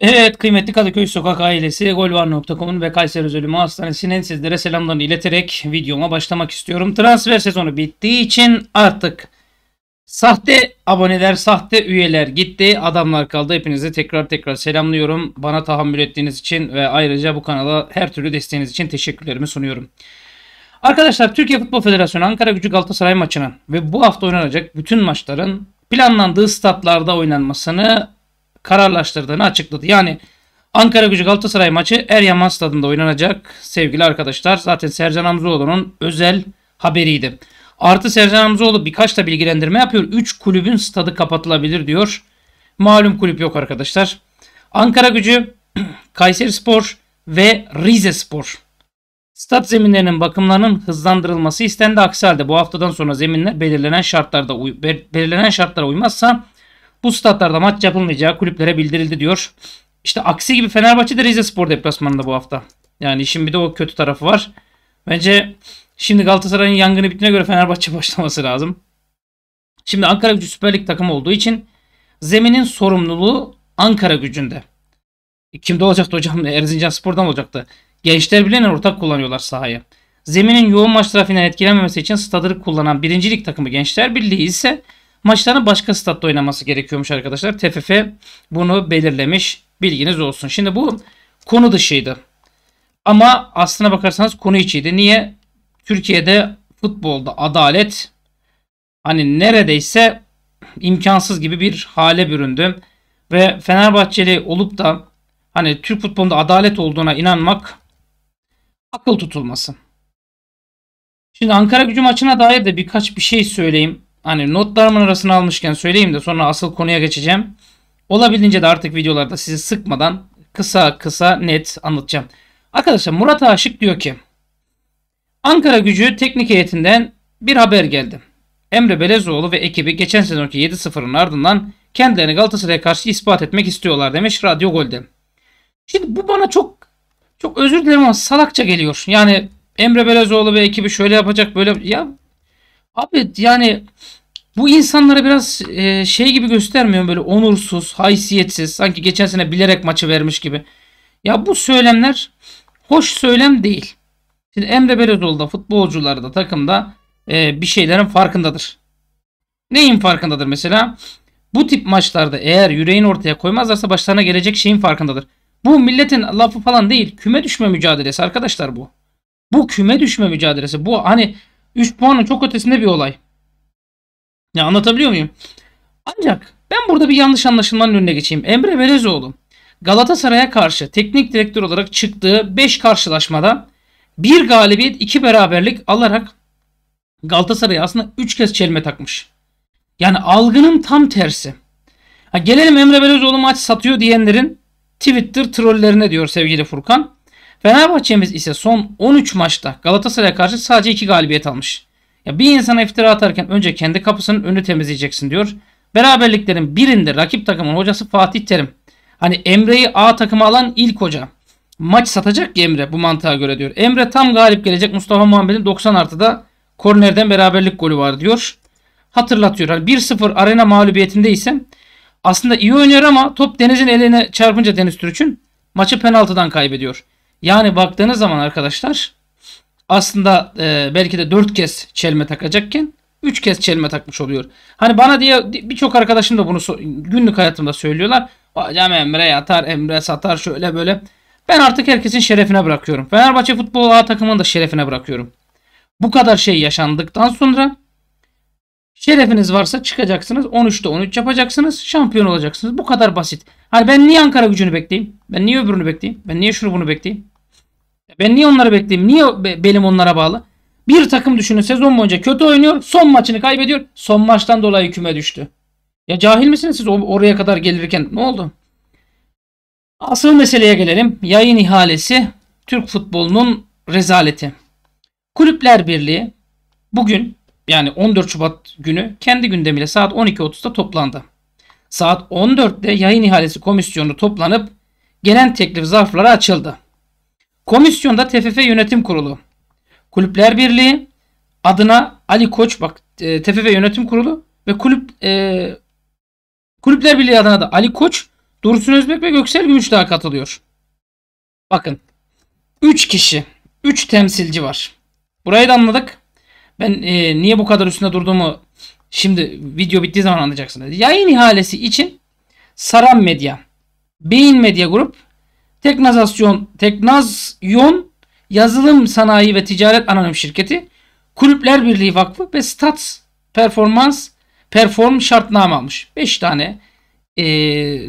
Evet kıymetli Kadıköy Sokak ailesi golvar.com'un ve Kayseri Özölümü Hastanesi'nin sizlere selamlarını ileterek videoma başlamak istiyorum. Transfer sezonu bittiği için artık sahte aboneler, sahte üyeler gitti, adamlar kaldı. Hepinizi tekrar tekrar selamlıyorum. Bana tahammül ettiğiniz için ve ayrıca bu kanala her türlü desteğiniz için teşekkürlerimi sunuyorum. Arkadaşlar Türkiye Futbol Federasyonu Ankara Gücü Galatasaray maçının ve bu hafta oynanacak bütün maçların planlandığı statlarda oynanmasını kararlaştırdığını açıkladı. Yani Ankara Gücü Galatasaray maçı Eryaman Stadında oynanacak sevgili arkadaşlar. Zaten Sercan Hamzoğlu'nun özel haberiydi. Artı Sercan Hamzoğlu birkaç da bilgilendirme yapıyor. 3 kulübün stadı kapatılabilir diyor. Malum kulüp yok arkadaşlar. Ankara Gücü, Kayseri Spor ve Rize Spor. Stad zeminlerinin bakımlarının hızlandırılması istendi. Aksi halde bu haftadan sonra zeminler belirlenen şartlarda belirlenen şartlara uymazsa bu statlarda maç yapılmayacağı kulüplere bildirildi diyor. İşte aksi gibi Fenerbahçe de Rize Spor deplasmanında bu hafta. Yani işin bir de o kötü tarafı var. Bence şimdi Galatasaray'ın yangını bittiğine göre Fenerbahçe başlaması lazım. Şimdi Ankara Gücü Süper Lig takımı olduğu için zeminin sorumluluğu Ankara gücünde. E, kimde olacaktı hocam? Erzincan Spor'dan olacaktı. Gençler bile ortak kullanıyorlar sahayı. Zeminin yoğun maç trafiğinden etkilenmemesi için stadırı kullanan birincilik takımı Gençler Birliği ise Maçlarını başka statta oynaması gerekiyormuş arkadaşlar. TFF bunu belirlemiş. Bilginiz olsun. Şimdi bu konu dışıydı. Ama aslına bakarsanız konu içiydi. Niye? Türkiye'de futbolda adalet hani neredeyse imkansız gibi bir hale büründü. Ve Fenerbahçeli olup da hani Türk futbolunda adalet olduğuna inanmak akıl tutulması. Şimdi Ankara gücü maçına dair de birkaç bir şey söyleyeyim hani notlarımın arasını almışken söyleyeyim de sonra asıl konuya geçeceğim. Olabildiğince de artık videolarda sizi sıkmadan kısa kısa net anlatacağım. Arkadaşlar Murat Aşık diyor ki Ankara gücü teknik heyetinden bir haber geldi. Emre Belezoğlu ve ekibi geçen sezonki 7-0'ın ardından kendilerini Galatasaray'a karşı ispat etmek istiyorlar demiş Radyo Gol'de. Şimdi bu bana çok çok özür dilerim ama salakça geliyor. Yani Emre Belezoğlu ve ekibi şöyle yapacak böyle ya abi yani bu insanlara biraz e, şey gibi göstermiyor böyle onursuz, haysiyetsiz, sanki geçen sene bilerek maçı vermiş gibi. Ya bu söylemler hoş söylem değil. Şimdi Emre Belözoğlu da futbolcular da takımda e, bir şeylerin farkındadır. Neyin farkındadır mesela? Bu tip maçlarda eğer yüreğini ortaya koymazlarsa başlarına gelecek şeyin farkındadır. Bu milletin lafı falan değil. Küme düşme mücadelesi arkadaşlar bu. Bu küme düşme mücadelesi. Bu hani 3 puanın çok ötesinde bir olay. Ya anlatabiliyor muyum? Ancak ben burada bir yanlış anlaşılmanın önüne geçeyim. Emre Belezoğlu Galatasaray'a karşı teknik direktör olarak çıktığı 5 karşılaşmada bir galibiyet iki beraberlik alarak Galatasaray'a aslında 3 kez çelme takmış. Yani algının tam tersi. Ha, gelelim Emre Belözoğlu maç satıyor diyenlerin Twitter trollerine diyor sevgili Furkan. Fenerbahçe'miz ise son 13 maçta Galatasaray'a karşı sadece 2 galibiyet almış. Ya bir insana iftira atarken önce kendi kapısının önünü temizleyeceksin diyor. Beraberliklerin birinde rakip takımın hocası Fatih Terim. Hani Emre'yi A takıma alan ilk hoca. Maç satacak ki Emre bu mantığa göre diyor. Emre tam galip gelecek Mustafa Muhammed'in 90 artıda kornerden beraberlik golü var diyor. Hatırlatıyor. Hani 1-0 arena mağlubiyetinde ise aslında iyi oynuyor ama top Deniz'in eline çarpınca Deniz Türüç'ün maçı penaltıdan kaybediyor. Yani baktığınız zaman arkadaşlar aslında e, belki de 4 kez çelme takacakken 3 kez çelme takmış oluyor. Hani bana diye birçok arkadaşım da bunu günlük hayatımda söylüyorlar. Hocam Emre atar, Emre satar şöyle böyle. Ben artık herkesin şerefine bırakıyorum. Fenerbahçe Futbol A takımını da şerefine bırakıyorum. Bu kadar şey yaşandıktan sonra şerefiniz varsa çıkacaksınız. 13'te 13 yapacaksınız. Şampiyon olacaksınız. Bu kadar basit. Hani ben niye Ankara gücünü bekleyeyim? Ben niye öbürünü bekleyeyim? Ben niye şunu bunu bekleyeyim? Ben niye onları bekleyeyim? Niye benim onlara bağlı? Bir takım düşünün sezon boyunca kötü oynuyor. Son maçını kaybediyor. Son maçtan dolayı küme düştü. Ya cahil misiniz siz oraya kadar gelirken? Ne oldu? Asıl meseleye gelelim. Yayın ihalesi Türk futbolunun rezaleti. Kulüpler Birliği bugün yani 14 Şubat günü kendi gündemiyle saat 12.30'da toplandı. Saat 14'te yayın ihalesi komisyonu toplanıp gelen teklif zarfları açıldı. Komisyonda TFF Yönetim Kurulu, Kulüpler Birliği adına Ali Koç bak e, TFF Yönetim Kurulu ve kulüp e, Kulüpler Birliği adına da Ali Koç, Dursun Özbek ve Göksel daha katılıyor. Bakın 3 kişi, 3 temsilci var. Burayı da anladık. Ben e, niye bu kadar üstünde durduğumu şimdi video bittiği zaman anlayacaksınız. Yayın ihalesi için Saran Medya, Beyin Medya Grup Teknazasyon, Teknazyon Yazılım Sanayi ve Ticaret Anonim Şirketi, Kulüpler Birliği Vakfı ve Stats Performans Perform şartname almış. 5 tane e,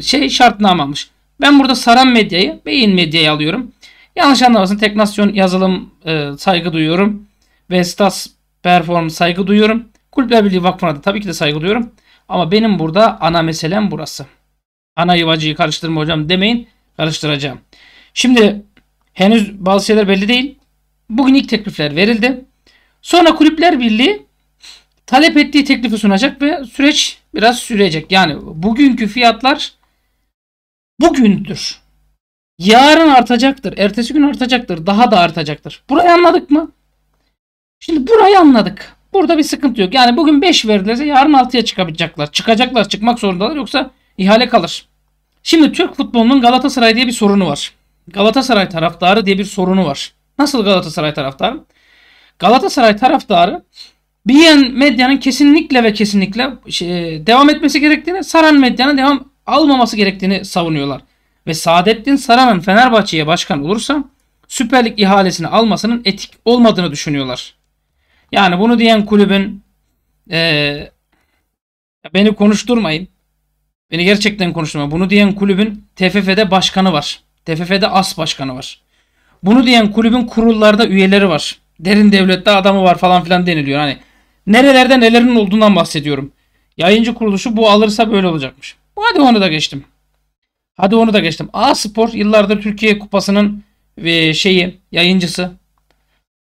şey şartname almış. Ben burada Saran Medya'yı, Beyin Medya'yı alıyorum. Yanlış anlamasın Teknasyon yazılım e, saygı duyuyorum. Ve Stats Perform saygı duyuyorum. Kulüpler Birliği Vakfı'na da tabii ki de saygı duyuyorum. Ama benim burada ana meselem burası. Ana yuvacıyı karıştırma hocam demeyin karıştıracağım. Şimdi henüz bazı şeyler belli değil. Bugün ilk teklifler verildi. Sonra Kulüpler Birliği talep ettiği teklifi sunacak ve süreç biraz sürecek. Yani bugünkü fiyatlar bugündür. Yarın artacaktır. Ertesi gün artacaktır. Daha da artacaktır. Burayı anladık mı? Şimdi burayı anladık. Burada bir sıkıntı yok. Yani bugün 5 verdilerse yarın 6'ya çıkabilecekler. Çıkacaklar. Çıkmak zorundalar. Yoksa ihale kalır. Şimdi Türk futbolunun Galatasaray diye bir sorunu var. Galatasaray taraftarı diye bir sorunu var. Nasıl Galatasaray taraftarı? Galatasaray taraftarı BN medyanın kesinlikle ve kesinlikle şey, e, devam etmesi gerektiğini, Saran medyanın devam almaması gerektiğini savunuyorlar. Ve Saadettin Saran'ın Fenerbahçe'ye başkan olursa Süper Lig ihalesini almasının etik olmadığını düşünüyorlar. Yani bunu diyen kulübün e, beni konuşturmayın. Beni gerçekten konuşturma. Bunu diyen kulübün TFF'de başkanı var. TFF'de as başkanı var. Bunu diyen kulübün kurullarda üyeleri var. Derin devlette adamı var falan filan deniliyor. Hani nerelerde nelerin olduğundan bahsediyorum. Yayıncı kuruluşu bu alırsa böyle olacakmış. Hadi onu da geçtim. Hadi onu da geçtim. A Spor yıllardır Türkiye Kupası'nın ve şeyi yayıncısı.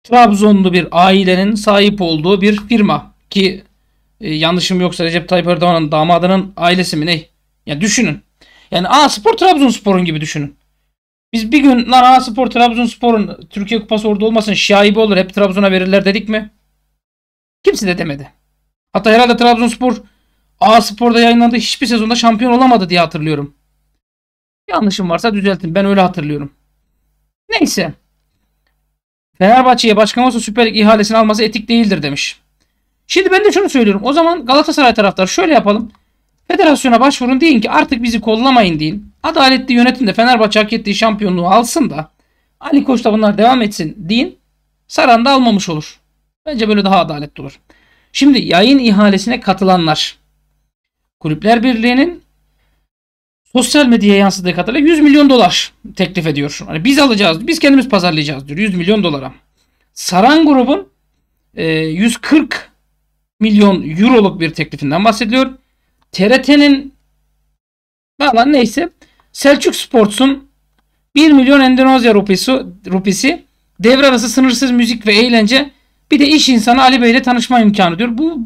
Trabzonlu bir ailenin sahip olduğu bir firma ki ee, yanlışım yoksa Recep Tayyip Erdoğan'ın damadının ailesi mi ne? Ya düşünün. Yani A Spor Trabzonspor'un gibi düşünün. Biz bir gün lan A Spor Trabzonspor'un Türkiye Kupası orada olmasın şaibe olur hep Trabzon'a verirler dedik mi? Kimse de demedi. Hatta herhalde Trabzonspor A Spor'da yayınlandığı hiçbir sezonda şampiyon olamadı diye hatırlıyorum. Yanlışım varsa düzeltin. Ben öyle hatırlıyorum. Neyse. Fenerbahçe'ye Başkan olsa Süper Lig ihalesini alması etik değildir demiş. Şimdi ben de şunu söylüyorum. O zaman Galatasaray taraftarı şöyle yapalım. Federasyona başvurun deyin ki artık bizi kollamayın deyin. Adaletli yönetim de Fenerbahçe hak ettiği şampiyonluğu alsın da Ali Koç da bunlar devam etsin deyin. Saran da almamış olur. Bence böyle daha adaletli olur. Şimdi yayın ihalesine katılanlar. Kulüpler Birliği'nin sosyal medyaya yansıdığı kadarıyla 100 milyon dolar teklif ediyor. Hani biz alacağız, biz kendimiz pazarlayacağız diyor 100 milyon dolara. Saran grubun 140 e, milyon euroluk bir teklifinden bahsediliyor. TRT'nin valla neyse Selçuk Sports'un 1 milyon Endonezya rupisi, rupisi devre arası sınırsız müzik ve eğlence bir de iş insanı Ali Bey ile tanışma imkanı diyor. Bu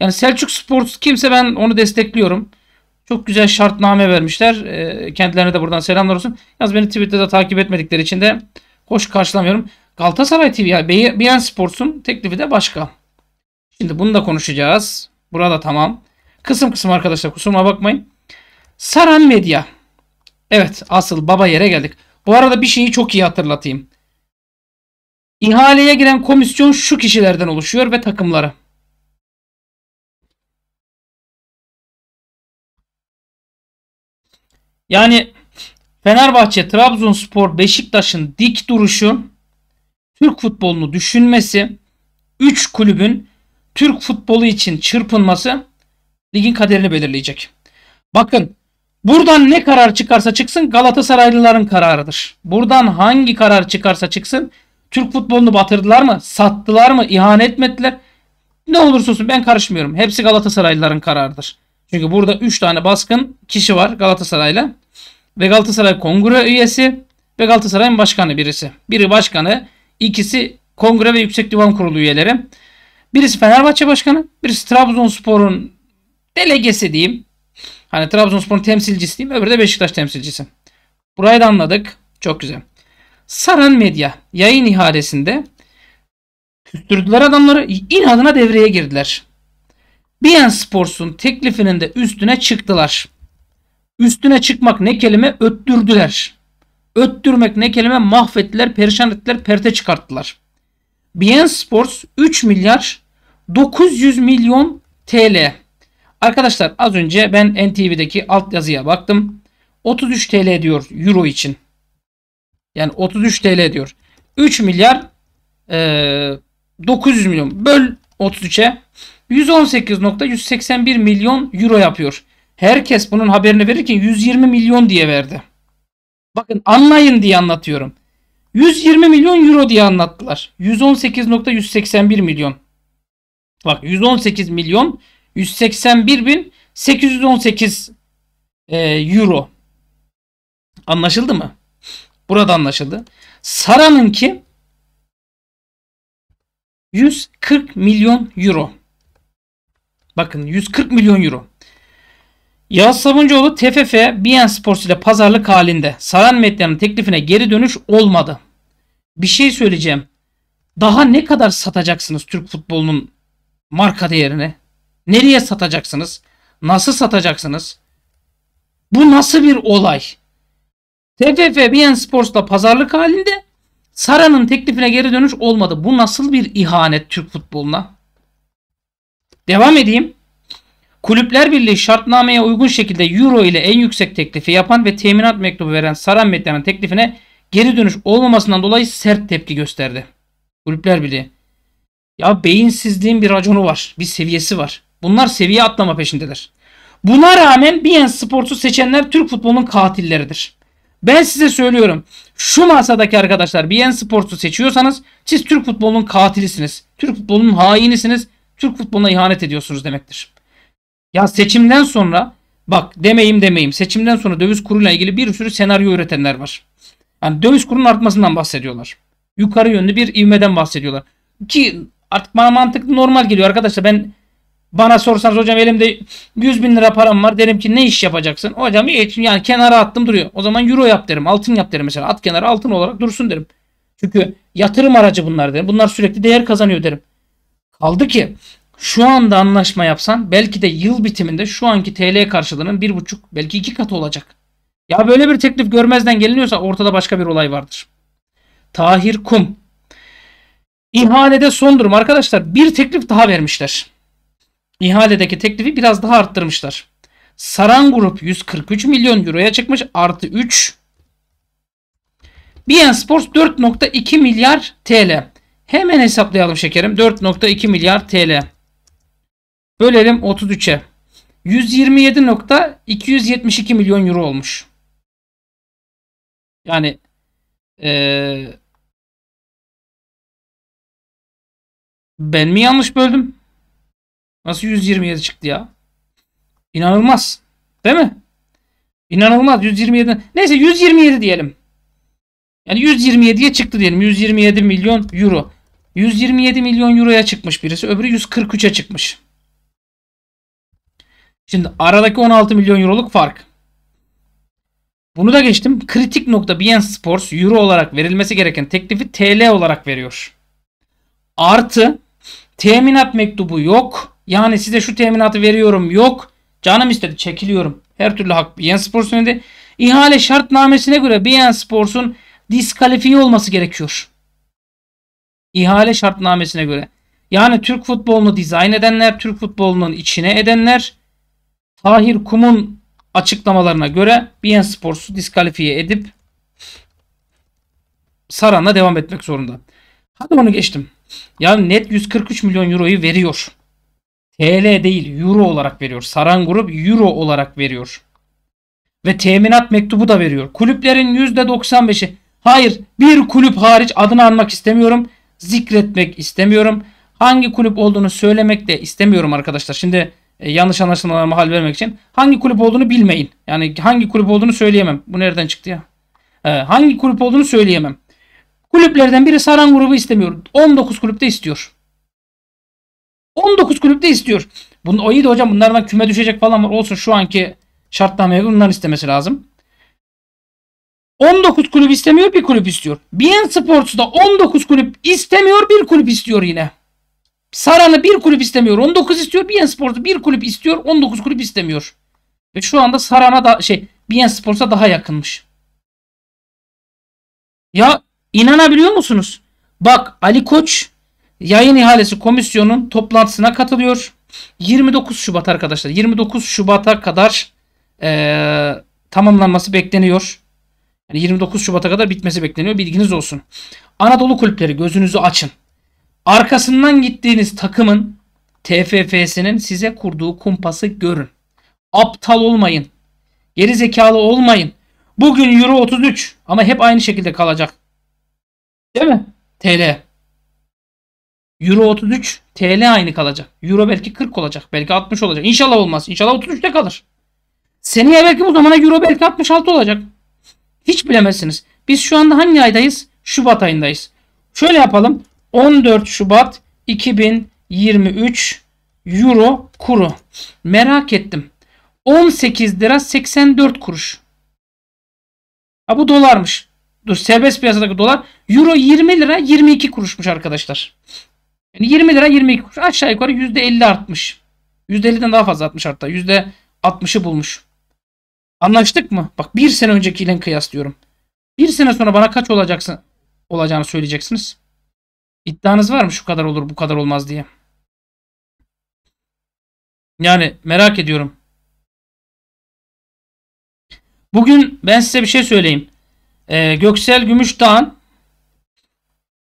yani Selçuk Sports kimse ben onu destekliyorum. Çok güzel şartname vermişler. Ee, kendilerine de buradan selamlar olsun. Yaz beni Twitter'da takip etmedikleri için de hoş karşılamıyorum. Galatasaray TV ya BN Sports'un teklifi de başka. Şimdi bunu da konuşacağız. Burada tamam. Kısım kısım arkadaşlar kusuruma bakmayın. Saran Medya. Evet asıl baba yere geldik. Bu arada bir şeyi çok iyi hatırlatayım. İhaleye giren komisyon şu kişilerden oluşuyor ve takımları. Yani Fenerbahçe, Trabzonspor, Beşiktaş'ın dik duruşu, Türk futbolunu düşünmesi, 3 kulübün Türk futbolu için çırpınması ligin kaderini belirleyecek. Bakın buradan ne karar çıkarsa çıksın Galatasaraylıların kararıdır. Buradan hangi karar çıkarsa çıksın Türk futbolunu batırdılar mı? Sattılar mı? İhanet mi ettiler? Ne olursa olsun ben karışmıyorum. Hepsi Galatasaraylıların kararıdır. Çünkü burada 3 tane baskın kişi var Galatasaray'la. Ve Galatasaray kongre üyesi ve Galatasaray'ın başkanı birisi. Biri başkanı, ikisi kongre ve yüksek divan kurulu üyeleri. Birisi Fenerbahçe Başkanı, birisi Trabzonspor'un delegesi diyeyim. Hani Trabzonspor'un temsilcisi diyeyim. Öbürü de Beşiktaş temsilcisi. Burayı da anladık. Çok güzel. Saran Medya yayın ihalesinde küstürdüler adamları. İnadına devreye girdiler. BN Sports'un teklifinin de üstüne çıktılar. Üstüne çıkmak ne kelime? Öttürdüler. Öttürmek ne kelime? Mahvettiler, perişan ettiler, perte çıkarttılar. BN Sports 3 milyar 900 milyon TL. Arkadaşlar az önce ben NTV'deki alt yazıya baktım. 33 TL diyor euro için. Yani 33 TL diyor. 3 milyar e, 900 milyon böl 33'e 118.181 milyon euro yapıyor. Herkes bunun haberini verirken 120 milyon diye verdi. Bakın anlayın diye anlatıyorum. 120 milyon euro diye anlattılar. 118.181 milyon. Bak 118 milyon 181 bin 818 e, euro. Anlaşıldı mı? Burada anlaşıldı. Sara'nın ki 140 milyon euro. Bakın 140 milyon euro. Yağız Sabuncuoğlu TFF BN Sports ile pazarlık halinde Saran Medya'nın teklifine geri dönüş olmadı. Bir şey söyleyeceğim. Daha ne kadar satacaksınız Türk futbolunun marka değerine? Nereye satacaksınız? Nasıl satacaksınız? Bu nasıl bir olay? TFF BN Sports'la pazarlık halinde Sara'nın teklifine geri dönüş olmadı. Bu nasıl bir ihanet Türk futboluna? Devam edeyim. Kulüpler Birliği şartnameye uygun şekilde Euro ile en yüksek teklifi yapan ve teminat mektubu veren Saran Medya'nın teklifine geri dönüş olmamasından dolayı sert tepki gösterdi. Kulüpler Birliği. Ya beyinsizliğin bir raconu var. Bir seviyesi var. Bunlar seviye atlama peşindeler. Buna rağmen bir en seçenler Türk futbolunun katilleridir. Ben size söylüyorum. Şu masadaki arkadaşlar BN Sports'u seçiyorsanız siz Türk futbolunun katilisiniz. Türk futbolunun hainisiniz. Türk futboluna ihanet ediyorsunuz demektir. Ya seçimden sonra bak demeyim demeyim. Seçimden sonra döviz kuruyla ilgili bir sürü senaryo üretenler var. Yani döviz kurunun artmasından bahsediyorlar. Yukarı yönlü bir ivmeden bahsediyorlar. Ki Artık bana mantıklı normal geliyor arkadaşlar. Ben bana sorsanız hocam elimde 100 bin lira param var. Derim ki ne iş yapacaksın? Hocam hiç yani kenara attım duruyor. O zaman euro yap derim. Altın yap derim mesela. At kenara altın olarak dursun derim. Çünkü yatırım aracı bunlar derim. Bunlar sürekli değer kazanıyor derim. Kaldı ki şu anda anlaşma yapsan belki de yıl bitiminde şu anki TL karşılığının 1,5 belki 2 katı olacak. Ya böyle bir teklif görmezden geliniyorsa ortada başka bir olay vardır. Tahir Kum İhalede son durum arkadaşlar bir teklif daha vermişler. İhaledeki teklifi biraz daha arttırmışlar. Saran Grup 143 milyon euroya çıkmış artı 3. BN Sports 4.2 milyar TL. Hemen hesaplayalım şekerim. 4.2 milyar TL. Bölelim 33'e. 127.272 milyon euro olmuş. Yani e, Ben mi yanlış böldüm? Nasıl 127 çıktı ya? İnanılmaz. Değil mi? İnanılmaz 127. Neyse 127 diyelim. Yani 127'ye çıktı diyelim. 127 milyon euro. 127 milyon euroya çıkmış birisi. Öbürü 143'e çıkmış. Şimdi aradaki 16 milyon euroluk fark. Bunu da geçtim. Kritik nokta BN Sports euro olarak verilmesi gereken teklifi TL olarak veriyor. Artı Teminat mektubu yok. Yani size şu teminatı veriyorum yok. Canım istedi çekiliyorum. Her türlü hak Biyen Spor'sun dedi. İhale şartnamesine göre Biyen Spor'sun diskalifiye olması gerekiyor. İhale şartnamesine göre. Yani Türk futbolunu dizayn edenler, Türk futbolunun içine edenler Tahir Kum'un açıklamalarına göre BN Sports'u diskalifiye edip Saran'la devam etmek zorunda. Hadi onu geçtim. Yani net 143 milyon euroyu veriyor. TL değil euro olarak veriyor. Saran Grup euro olarak veriyor. Ve teminat mektubu da veriyor. Kulüplerin %95'i hayır bir kulüp hariç adını anmak istemiyorum. Zikretmek istemiyorum. Hangi kulüp olduğunu söylemek de istemiyorum arkadaşlar. Şimdi e, yanlış anlaşılmalara mahal vermek için hangi kulüp olduğunu bilmeyin. Yani hangi kulüp olduğunu söyleyemem. Bu nereden çıktı ya? E, hangi kulüp olduğunu söyleyemem. Kulüplerden biri Saran grubu istemiyor. 19 kulüpte istiyor. 19 kulüpte istiyor. Bunun o iyi de hocam bunlardan küme düşecek falan var. Olsun şu anki şartnameye bunların istemesi lazım. 19 kulüp istemiyor bir kulüp istiyor. BN da 19 kulüp istemiyor bir kulüp istiyor yine. Saran'ı bir kulüp istemiyor. 19 istiyor. BN Sports'da bir kulüp istiyor. 19 kulüp istemiyor. Ve şu anda Saran'a da şey BN Sports'a daha yakınmış. Ya İnanabiliyor musunuz? Bak Ali Koç yayın ihalesi komisyonun toplantısına katılıyor. 29 Şubat arkadaşlar. 29 Şubat'a kadar e, tamamlanması bekleniyor. Yani 29 Şubat'a kadar bitmesi bekleniyor. Bilginiz olsun. Anadolu kulüpleri gözünüzü açın. Arkasından gittiğiniz takımın TFF'sinin size kurduğu kumpası görün. Aptal olmayın. Geri zekalı olmayın. Bugün Euro 33 ama hep aynı şekilde kalacak. Değil mi? TL. Euro 33 TL aynı kalacak. Euro belki 40 olacak. Belki 60 olacak. İnşallah olmaz. İnşallah 33'te kalır. Seneye belki bu zamana Euro belki 66 olacak. Hiç bilemezsiniz. Biz şu anda hangi aydayız? Şubat ayındayız. Şöyle yapalım. 14 Şubat 2023 Euro kuru. Merak ettim. 18 lira 84 kuruş. Ha bu dolarmış dur, serbest piyasadaki dolar euro 20 lira 22 kuruşmuş arkadaşlar. Yani 20 lira 22 kuruş aşağı yukarı %50 artmış. %50'den daha fazla artmış hatta. %60'ı bulmuş. Anlaştık mı? Bak bir sene öncekiyle kıyaslıyorum. Bir sene sonra bana kaç olacaksın olacağını söyleyeceksiniz. İddianız var mı şu kadar olur bu kadar olmaz diye. Yani merak ediyorum. Bugün ben size bir şey söyleyeyim e, Göksel Gümüşdağ'ın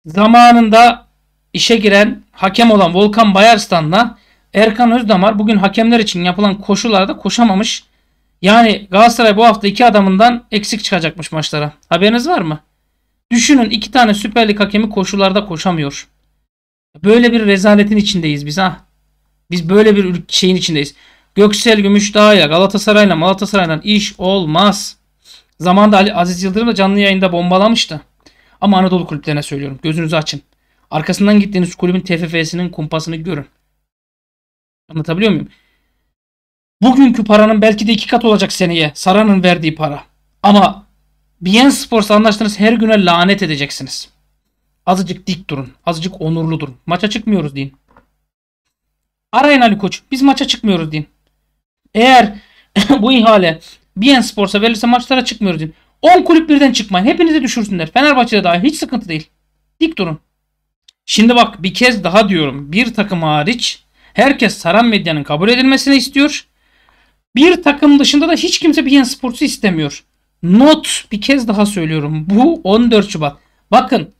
zamanında işe giren hakem olan Volkan Bayarstan'la Erkan Özdamar bugün hakemler için yapılan koşullarda koşamamış. Yani Galatasaray bu hafta iki adamından eksik çıkacakmış maçlara. Haberiniz var mı? Düşünün iki tane Süper Lig hakemi koşullarda koşamıyor. Böyle bir rezaletin içindeyiz biz ha. Biz böyle bir şeyin içindeyiz. Göksel Gümüşdağ'ya Galatasaray'la Malatasaray'dan iş olmaz. Zamanında Ali Aziz Yıldırım da canlı yayında bombalamıştı. Ama Anadolu kulüplerine söylüyorum. Gözünüzü açın. Arkasından gittiğiniz kulübün TFF'sinin kumpasını görün. Anlatabiliyor muyum? Bugünkü paranın belki de iki kat olacak seneye. Sara'nın verdiği para. Ama BN Sports'la anlaştığınız her güne lanet edeceksiniz. Azıcık dik durun. Azıcık onurlu durun. Maça çıkmıyoruz deyin. Arayın Ali Koç. Biz maça çıkmıyoruz deyin. Eğer bu ihale BN Sports'a verirse maçlara çıkmıyoruz deyin. 10 kulüp birden çıkmayın. Hepinizi düşürsünler. Fenerbahçe'de daha hiç sıkıntı değil. Dik durun. Şimdi bak bir kez daha diyorum. Bir takım hariç herkes Saran Medya'nın kabul edilmesini istiyor. Bir takım dışında da hiç kimse BN Sports'u istemiyor. Not bir kez daha söylüyorum. Bu 14 Şubat. Bakın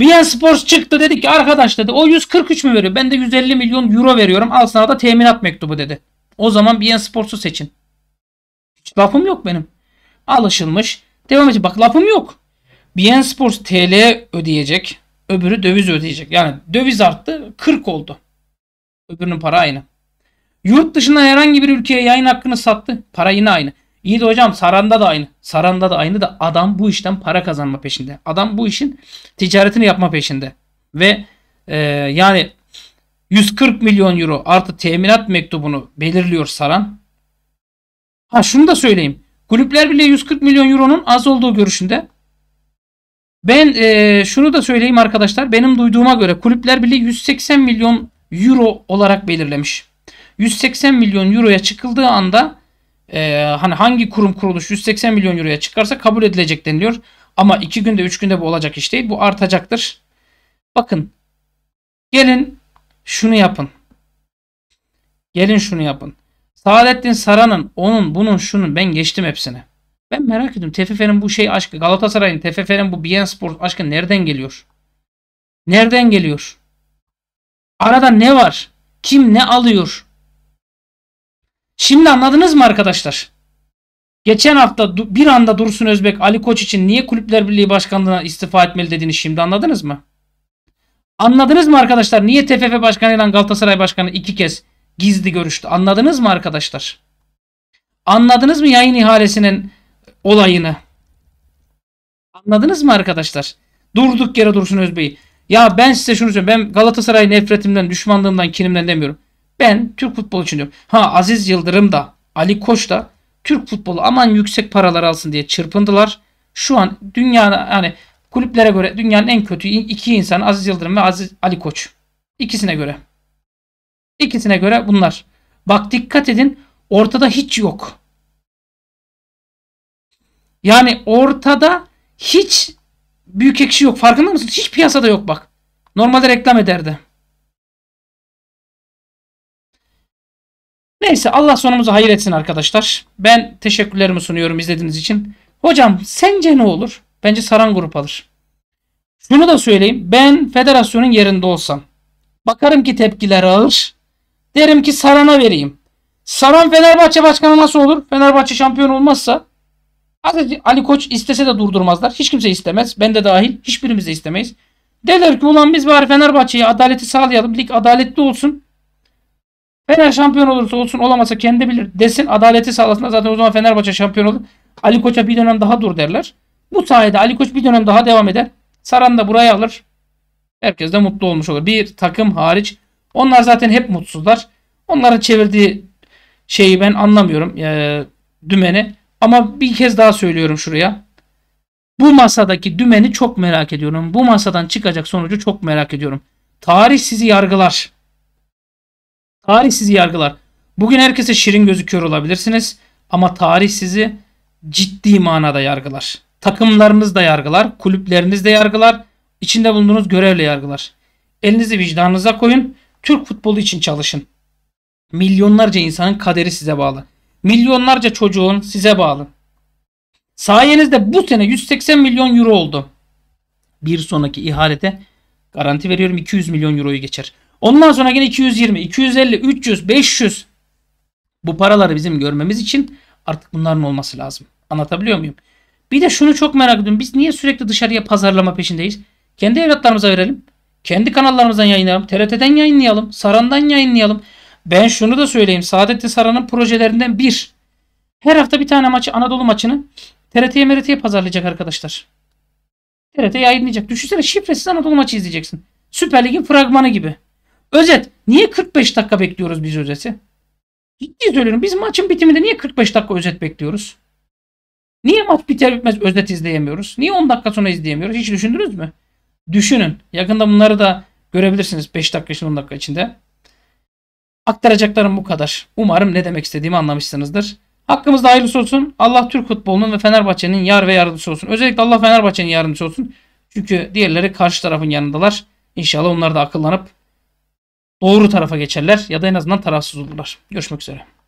BN Sports çıktı dedi ki arkadaş dedi o 143 mü veriyor? Ben de 150 milyon euro veriyorum. Al sana da teminat mektubu dedi. O zaman BN Sports'u seçin. Hiç lafım yok benim. Alışılmış. Devam edecek. Bak lafım yok. BN Sports TL ödeyecek. Öbürü döviz ödeyecek. Yani döviz arttı 40 oldu. Öbürünün para aynı. Yurt dışına herhangi bir ülkeye yayın hakkını sattı. Para yine aynı. İyi de hocam Saran'da da aynı. Saran'da da aynı da adam bu işten para kazanma peşinde. Adam bu işin ticaretini yapma peşinde. Ve e, yani 140 milyon euro artı teminat mektubunu belirliyor Saran. Ha şunu da söyleyeyim. Kulüpler bile 140 milyon euronun az olduğu görüşünde. Ben e, şunu da söyleyeyim arkadaşlar. Benim duyduğuma göre kulüpler bile 180 milyon euro olarak belirlemiş. 180 milyon euroya çıkıldığı anda e, hani hangi kurum kuruluş 180 milyon euroya çıkarsa kabul edilecek deniliyor. Ama 2 günde 3 günde bu olacak iş değil. Bu artacaktır. Bakın gelin şunu yapın. Gelin şunu yapın. Saadettin Saran'ın, onun, bunun, şunun ben geçtim hepsini. Ben merak ediyorum. TFF'nin bu şey aşkı, Galatasaray'ın, TFF'nin bu BN Spor aşkı nereden geliyor? Nereden geliyor? Arada ne var? Kim ne alıyor? Şimdi anladınız mı arkadaşlar? Geçen hafta bir anda Dursun Özbek Ali Koç için niye Kulüpler Birliği Başkanlığı'na istifa etmeli dediğini şimdi anladınız mı? Anladınız mı arkadaşlar? Niye TFF Başkanı ile Galatasaray Başkanı iki kez gizli görüştü. Anladınız mı arkadaşlar? Anladınız mı yayın ihalesinin olayını? Anladınız mı arkadaşlar? Durduk yere Dursun Özbey. Ya ben size şunu söylüyorum. Ben Galatasaray nefretimden, düşmanlığımdan, kinimden demiyorum. Ben Türk futbolu için diyorum. Ha Aziz Yıldırım da, Ali Koç da Türk futbolu aman yüksek paralar alsın diye çırpındılar. Şu an dünyanın yani kulüplere göre dünyanın en kötü iki insan Aziz Yıldırım ve Aziz Ali Koç. İkisine göre. İkisine göre bunlar. Bak dikkat edin ortada hiç yok. Yani ortada hiç büyük ekşi yok. Farkında mısınız? Hiç piyasada yok bak. Normalde reklam ederdi. Neyse Allah sonumuzu hayır etsin arkadaşlar. Ben teşekkürlerimi sunuyorum izlediğiniz için. Hocam sence ne olur? Bence Saran Grup alır. Şunu da söyleyeyim. Ben federasyonun yerinde olsam. Bakarım ki tepkiler ağır. Derim ki Saran'a vereyim. Saran Fenerbahçe başkanı nasıl olur? Fenerbahçe şampiyon olmazsa Ali Koç istese de durdurmazlar. Hiç kimse istemez. Ben de dahil. Hiçbirimiz de istemeyiz. Derler ki ulan biz bari Fenerbahçe'ye adaleti sağlayalım. Lig adaletli olsun. Fener şampiyon olursa olsun olamasa kendi bilir desin. Adaleti sağlasın. Zaten o zaman Fenerbahçe şampiyon olur. Ali Koç'a bir dönem daha dur derler. Bu sayede Ali Koç bir dönem daha devam eder. Saran da burayı alır. Herkes de mutlu olmuş olur. Bir takım hariç onlar zaten hep mutsuzlar. Onların çevirdiği şeyi ben anlamıyorum. E, dümeni. Ama bir kez daha söylüyorum şuraya. Bu masadaki dümeni çok merak ediyorum. Bu masadan çıkacak sonucu çok merak ediyorum. Tarih sizi yargılar. Tarih sizi yargılar. Bugün herkese şirin gözüküyor olabilirsiniz. Ama tarih sizi ciddi manada yargılar. Takımlarınız da yargılar. Kulüpleriniz de yargılar. içinde bulunduğunuz görevle yargılar. Elinizi vicdanınıza koyun. Türk futbolu için çalışın. Milyonlarca insanın kaderi size bağlı. Milyonlarca çocuğun size bağlı. Sayenizde bu sene 180 milyon euro oldu. Bir sonraki ihalede garanti veriyorum 200 milyon euroyu geçer. Ondan sonra yine 220, 250, 300, 500. Bu paraları bizim görmemiz için artık bunların olması lazım. Anlatabiliyor muyum? Bir de şunu çok merak ediyorum. Biz niye sürekli dışarıya pazarlama peşindeyiz? Kendi evlatlarımıza verelim. Kendi kanallarımızdan yayınlayalım. TRT'den yayınlayalım. Saran'dan yayınlayalım. Ben şunu da söyleyeyim. Saadetli Saran'ın projelerinden bir. Her hafta bir tane maçı Anadolu maçını TRT'ye MRT'ye pazarlayacak arkadaşlar. TRT yayınlayacak. Düşünsene şifresiz Anadolu maçı izleyeceksin. Süper Lig'in fragmanı gibi. Özet. Niye 45 dakika bekliyoruz biz özeti? Ciddi söylüyorum. Biz maçın bitiminde niye 45 dakika özet bekliyoruz? Niye maç biter bitmez özet izleyemiyoruz? Niye 10 dakika sonra izleyemiyoruz? Hiç düşündünüz mü? düşünün. Yakında bunları da görebilirsiniz 5 dakika için 10 dakika içinde. Aktaracaklarım bu kadar. Umarım ne demek istediğimi anlamışsınızdır. Hakkımızda hayırlısı olsun. Allah Türk futbolunun ve Fenerbahçe'nin yar ve yardımcısı olsun. Özellikle Allah Fenerbahçe'nin yardımcısı olsun. Çünkü diğerleri karşı tarafın yanındalar. İnşallah onlar da akıllanıp doğru tarafa geçerler ya da en azından tarafsız olurlar. Görüşmek üzere.